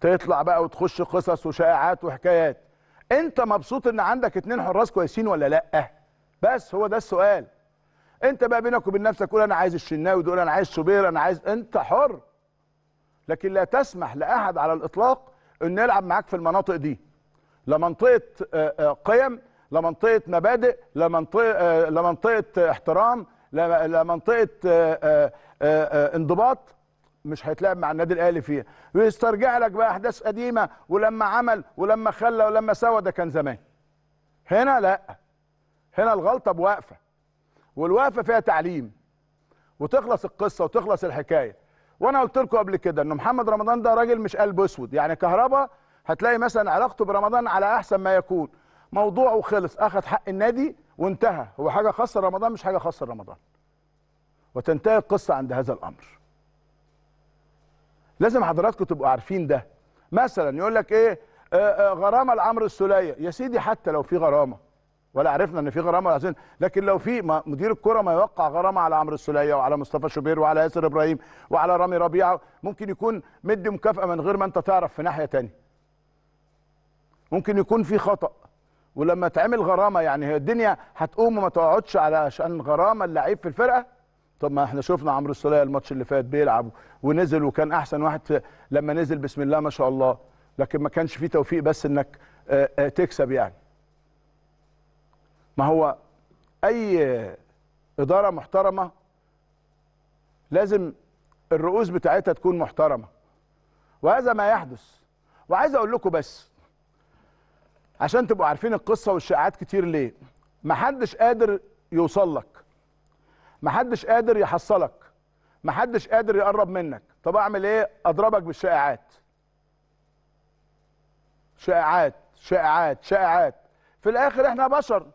تطلع بقى وتخش قصص وشائعات وحكايات انت مبسوط ان عندك اتنين حراس كويسين ولا لا بس هو ده السؤال انت بقى بينك وبين نفسك قول انا عايز الشناوي دول انا عايز شوبير انا عايز انت حر لكن لا تسمح لاحد على الاطلاق انه يلعب معاك في المناطق دي لا منطقه آه، آه، قيم لا منطقه مبادئ لا منطقه آه، لا منطقه احترام لا منطقه انضباط مش هيتلعب مع النادي الاهلي فيها ويسترجع لك بقى احداث قديمه ولما عمل ولما خلى ولما سوى ده كان زمان هنا لا هنا الغلطه بوقفه والوقفه فيها تعليم وتخلص القصه وتخلص الحكايه وانا قلت لكم قبل كده ان محمد رمضان ده راجل مش قلب اسود يعني كهربا هتلاقي مثلا علاقته برمضان على احسن ما يكون موضوعه خلص اخذ حق النادي وانتهى هو حاجه خاصه رمضان مش حاجه خاصه رمضان وتنتهي القصه عند هذا الامر لازم حضراتكم تبقوا عارفين ده مثلا يقول لك ايه آه، آه، غرامه لعمرو السوليه يا سيدي حتى لو في غرامه ولا عرفنا ان في غرامه عايزين لكن لو في مدير الكره ما يوقع غرامه على عمرو السوليه وعلى مصطفى شوبير وعلى ياسر ابراهيم وعلى رامي ربيعه ممكن يكون مدي مكافاه من غير ما انت تعرف في ناحيه ثانيه ممكن يكون في خطا ولما تعمل غرامه يعني الدنيا هتقوم وما تقعدش على غرامه اللعيب في الفرقه طب ما احنا شفنا عمرو السوليه الماتش اللي فات بيلعب ونزل وكان احسن واحد لما نزل بسم الله ما شاء الله لكن ما كانش فيه توفيق بس انك آه، آه، تكسب يعني ما هو اي اداره محترمه لازم الرؤوس بتاعتها تكون محترمه وهذا ما يحدث وعايز اقول لكم بس عشان تبقوا عارفين القصه والشائعات كتير ليه محدش قادر يوصل لك محدش قادر يحصلك محدش قادر يقرب منك طب اعمل ايه اضربك بالشائعات شائعات شائعات شائعات في الاخر احنا بشر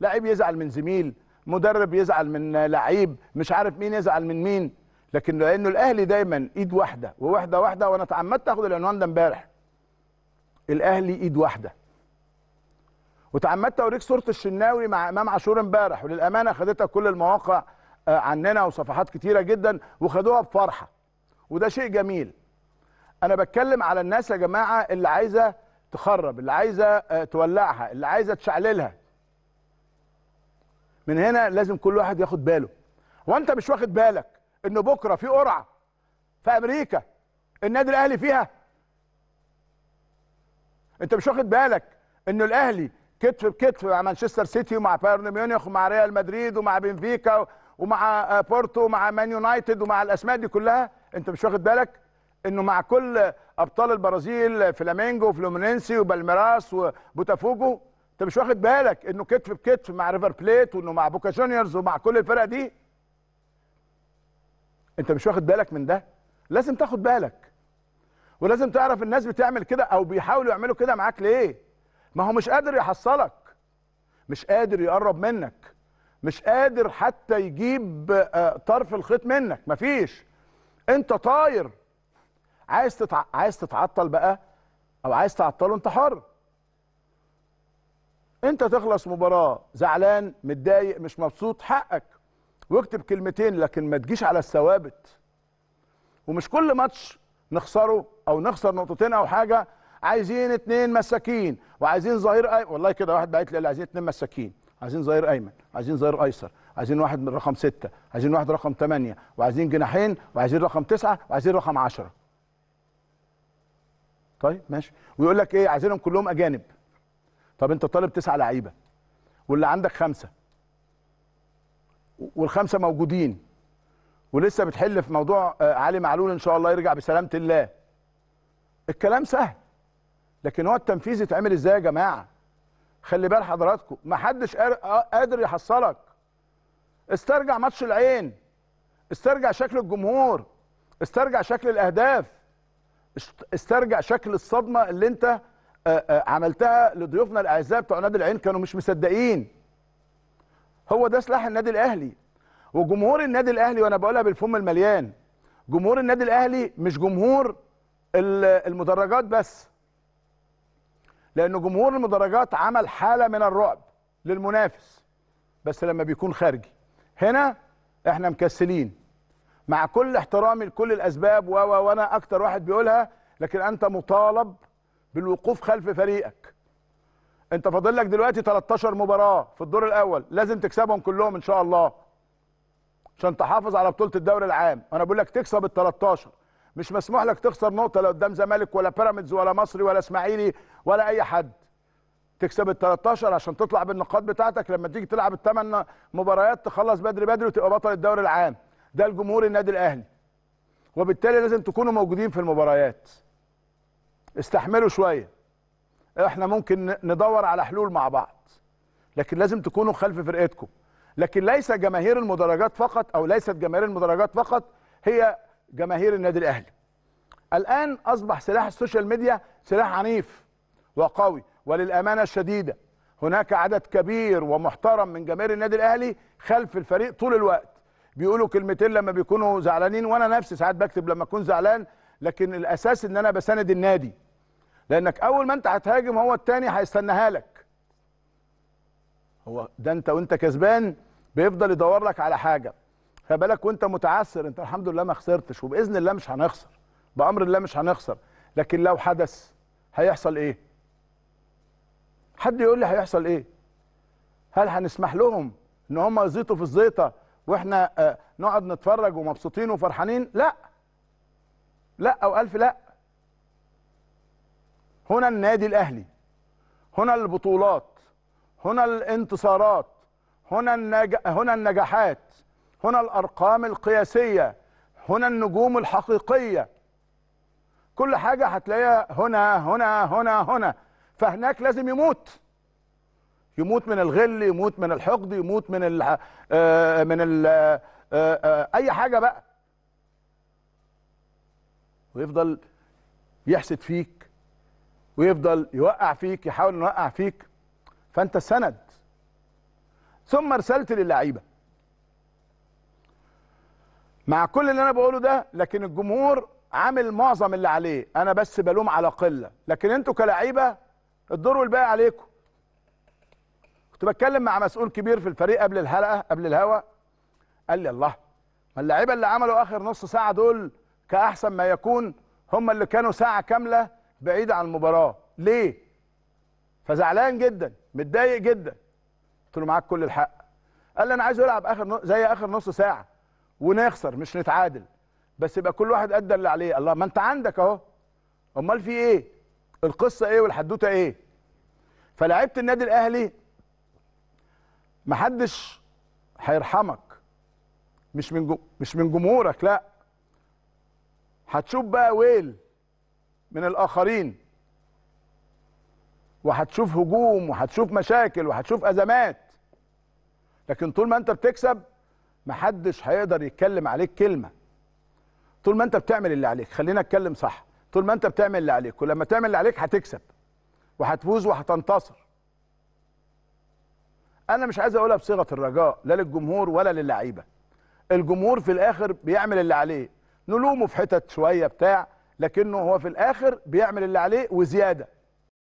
لعيب يزعل من زميل مدرب يزعل من لعيب مش عارف مين يزعل من مين لكن لانه الاهلي دايما ايد واحده ووحده واحده وانا اتعمدت اخد العنوان ده امبارح الاهلي ايد واحده وتعمدت اوريك صوره الشناوي مع امام عاشور امبارح وللامانه خدتها كل المواقع آه، عننا وصفحات كتيره جدا وخدوها بفرحه وده شيء جميل انا بتكلم على الناس يا جماعه اللي عايزه تخرب اللي عايزه آه، تولعها اللي عايزه تشعللها من هنا لازم كل واحد ياخد باله وانت مش واخد بالك ان بكره في قرعه في امريكا النادي الاهلي فيها انت مش واخد بالك ان الاهلي كتف بكتف مع مانشستر سيتي ومع بايرن ميونخ ومع ريال مدريد ومع بنفيكا ومع آه، بورتو ومع مان يونايتد ومع الاسماء دي كلها انت مش واخد بالك انه مع كل ابطال البرازيل فلامينجو وفلومينينسي وبالميراس وبوتافوجو انت مش واخد بالك انه كتف بكتف مع ريفر بليت وانه مع بوكا جونيورز ومع كل الفرق دي انت مش واخد بالك من ده لازم تاخد بالك ولازم تعرف الناس بتعمل كده او بيحاولوا يعملوا كده معاك ليه ما هو مش قادر يحصلك مش قادر يقرب منك مش قادر حتى يجيب آه، طرف الخيط منك مفيش انت طاير عايز تتع... عايز تتعطل بقى او عايز تعطله انت حر انت تخلص مباراه زعلان متضايق مش مبسوط حقك واكتب كلمتين لكن ما تجيش على الثوابت ومش كل ماتش نخسره او نخسر نقطتين او حاجه عايزين اتنين مساكين وعايزين ظهير اي والله كده واحد بعت لي قال عايزين اتنين مساكين عايزين ظهير ايمن عايزين ظهير ايسر عايزين واحد من رقم ستة عايزين واحد رقم ثمانية وعايزين جناحين وعايزين رقم تسعة وعايزين رقم عشرة طيب ماشي ويقول لك ايه عايزينهم كلهم اجانب طب انت طالب تسعة لعيبة واللي عندك خمسة والخمسة موجودين ولسه بتحل في موضوع آه، علي معلول ان شاء الله يرجع بسلامة الله الكلام سهل لكن هو التنفيذ يتعمل ازاي يا جماعه خلي بال حضراتكم محدش آه، قادر يحصلك استرجع ماتش العين استرجع شكل الجمهور استرجع شكل الاهداف استرجع شكل الصدمه اللي انت آه، آه، عملتها لضيوفنا الاعزاء بتوع نادي العين كانوا مش مصدقين هو ده سلاح النادي الاهلي وجمهور النادي الاهلي وانا بقولها بالفم المليان جمهور النادي الاهلي مش جمهور المدرجات بس لأن جمهور المدرجات عمل حالة من الرعب للمنافس بس لما بيكون خارجي هنا احنا مكسلين مع كل احترامي لكل الأسباب و وأنا أكتر واحد بيقولها لكن أنت مطالب بالوقوف خلف فريقك انت فاضل لك دلوقتي 13 مباراه في الدور الاول لازم تكسبهم كلهم ان شاء الله عشان تحافظ على بطوله الدوري العام انا بقول لك تكسب ال 13 مش مسموح لك تخسر نقطه لا قدام زمالك ولا بيراميدز ولا مصري ولا اسماعيلي ولا اي حد تكسب ال 13 عشان تطلع بالنقاط بتاعتك لما تيجي تلعب الثمان مباريات تخلص بدري بدري وتبقى بطل الدوري العام ده الجمهور النادي الاهلي وبالتالي لازم تكونوا موجودين في المباريات استحملوا شويه احنا ممكن ندور على حلول مع بعض لكن لازم تكونوا خلف فرقتكم لكن ليس جماهير المدرجات فقط او ليست جماهير المدرجات فقط هي جماهير النادي الاهلي الان اصبح سلاح السوشيال ميديا سلاح عنيف وقوي وللامانه الشديده هناك عدد كبير ومحترم من جماهير النادي الاهلي خلف الفريق طول الوقت بيقولوا كلمتين لما بيكونوا زعلانين وانا نفسي ساعات بكتب لما اكون زعلان لكن الاساس ان انا بساند النادي لانك اول ما انت هتهاجم هو التاني هيستناها لك هو ده انت وانت كسبان بيفضل يدور لك على حاجه فبالك وانت متعثر انت الحمد لله ما خسرتش وباذن الله مش هنخسر بامر الله مش هنخسر لكن لو حدث هيحصل ايه حد يقول لي هيحصل ايه هل هنسمح لهم ان هم يزيطوا في الزيطه واحنا آه نقعد نتفرج ومبسوطين وفرحانين لا لا او الف لا هنا النادي الاهلي هنا البطولات هنا الانتصارات هنا النج... هنا النجاحات هنا الأرقام القياسية هنا النجوم الحقيقية كل حاجة هتلاقيها هنا هنا هنا هنا فهناك لازم يموت يموت من الغل يموت من الحقد يموت من الـ آه، من الـ آه، آه، اي حاجه بقى ويفضل يحسد فيك ويفضل يوقع فيك يحاول يوقع فيك فانت سند ثم رسالتي للعيبه مع كل اللي انا بقوله ده لكن الجمهور عامل معظم اللي عليه انا بس بلوم على قله لكن انتوا كلاعيبه الدور والباقي عليكم كنت بتكلم مع مسؤول كبير في الفريق قبل الحلقه قبل الهوا قال لي الله ما اللعيبه اللي عملوا اخر نص ساعه دول كاحسن ما يكون هم اللي كانوا ساعه كامله بعيد عن المباراه ليه فزعلان جدا متضايق جدا قلت له معاك كل الحق قال لي انا عايز العب اخر زي اخر نص ساعه ونخسر مش نتعادل بس يبقى كل واحد ادى اللي عليه الله ما انت عندك اهو امال في ايه القصه ايه والحدوته ايه فلعيبه النادي الاهلي محدش هيرحمك مش من مش من جمهورك لا هتشوف بقى ويل من الاخرين وهتشوف هجوم وهتشوف مشاكل وهتشوف ازمات لكن طول ما انت بتكسب محدش هيقدر يتكلم عليك كلمه طول ما انت بتعمل اللي عليك خلينا اتكلم صح طول ما انت بتعمل اللي عليك ولما تعمل اللي عليك هتكسب وهتفوز وهتنتصر انا مش عايز اقولها بصيغه الرجاء لا للجمهور ولا للعيبه الجمهور في الاخر بيعمل اللي عليه نلومه في حتت شويه بتاع لكنه هو في الاخر بيعمل اللي عليه وزياده